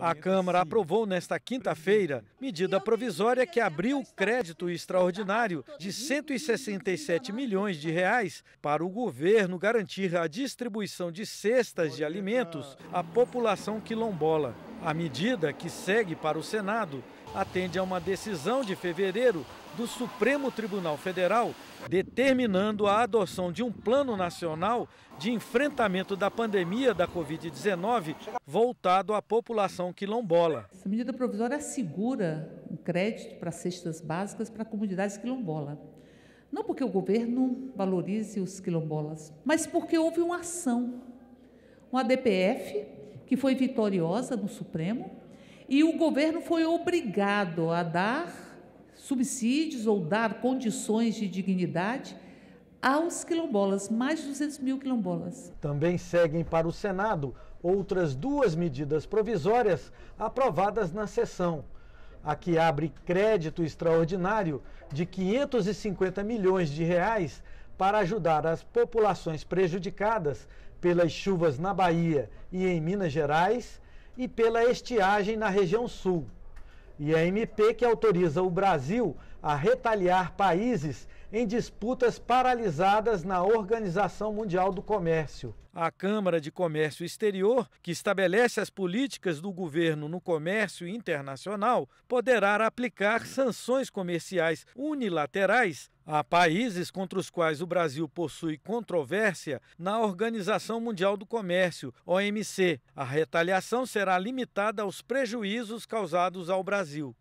A Câmara aprovou nesta quinta-feira medida provisória que abriu crédito extraordinário de 167 milhões de reais para o governo garantir a distribuição de cestas de alimentos à população quilombola. A medida, que segue para o Senado, atende a uma decisão de fevereiro do Supremo Tribunal Federal determinando a adoção de um plano nacional de enfrentamento da pandemia da Covid-19 voltado à população quilombola. Essa medida provisória assegura um crédito para cestas básicas para comunidades quilombola. Não porque o governo valorize os quilombolas, mas porque houve uma ação. Uma DPF que foi vitoriosa no Supremo, e o governo foi obrigado a dar subsídios ou dar condições de dignidade aos quilombolas, mais de 200 mil quilombolas. Também seguem para o Senado outras duas medidas provisórias aprovadas na sessão. A que abre crédito extraordinário de 550 milhões de reais para ajudar as populações prejudicadas pelas chuvas na Bahia e em Minas Gerais e pela estiagem na região sul. E a MP que autoriza o Brasil a retaliar países em disputas paralisadas na Organização Mundial do Comércio. A Câmara de Comércio Exterior, que estabelece as políticas do governo no comércio internacional, poderá aplicar sanções comerciais unilaterais a países contra os quais o Brasil possui controvérsia na Organização Mundial do Comércio, OMC. A retaliação será limitada aos prejuízos causados ao Brasil.